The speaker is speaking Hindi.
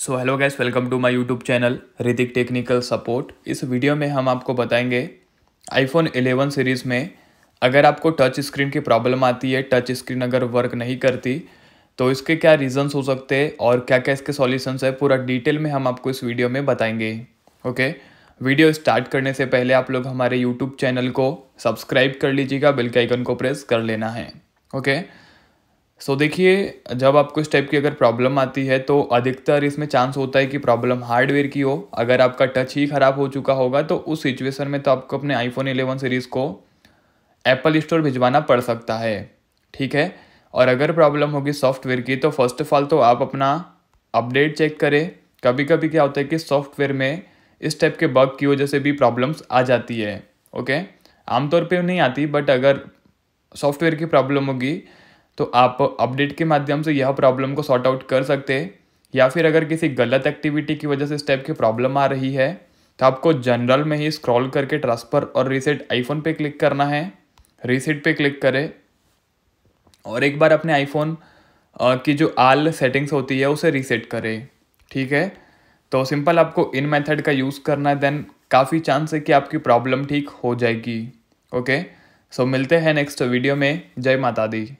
so hello guys welcome to my YouTube channel Hrithik technical support इस वीडियो में हम आपको बताएंगे आईफोन 11 सीरीज़ में अगर आपको टच स्क्रीन की प्रॉब्लम आती है टच स्क्रीन अगर वर्क नहीं करती तो इसके क्या रीज़न्स हो सकते हैं और क्या क्या इसके सॉल्यूशंस है पूरा डिटेल में हम आपको इस वीडियो में बताएंगे ओके वीडियो स्टार्ट करने से पहले आप लोग हमारे यूट्यूब चैनल को सब्सक्राइब कर लीजिएगा बेल के आइकन को प्रेस कर लेना है ओके सो so, देखिए जब आपको इस टाइप की अगर प्रॉब्लम आती है तो अधिकतर इसमें चांस होता है कि प्रॉब्लम हार्डवेयर की हो अगर आपका टच ही ख़राब हो चुका होगा तो उस सिचुएशन में तो आपको अपने आईफोन 11 सीरीज़ को एप्पल स्टोर भिजवाना पड़ सकता है ठीक है और अगर प्रॉब्लम होगी सॉफ्टवेयर की तो फर्स्ट ऑफ ऑल तो आप अपना अपडेट चेक करें कभी कभी क्या होता है कि सॉफ्टवेयर में इस टाइप के बग की वजह से भी प्रॉब्लम्स आ जाती है ओके आमतौर पर नहीं आती बट अगर सॉफ्टवेयर की प्रॉब्लम होगी तो आप अपडेट के माध्यम से यह प्रॉब्लम को सॉर्ट आउट कर सकते हैं या फिर अगर किसी गलत एक्टिविटी की वजह से इस टाइप की प्रॉब्लम आ रही है तो आपको जनरल में ही स्क्रॉल करके ट्रांसफ़र और रीसेट आईफोन पे क्लिक करना है रीसेट पे क्लिक करें और एक बार अपने आईफोन की जो आल सेटिंग्स होती है उसे रीसेट करें ठीक है तो सिंपल आपको इन मेथड का यूज़ करना है देन काफ़ी चांस है कि आपकी प्रॉब्लम ठीक हो जाएगी ओके सो मिलते हैं नेक्स्ट वीडियो में जय माता दी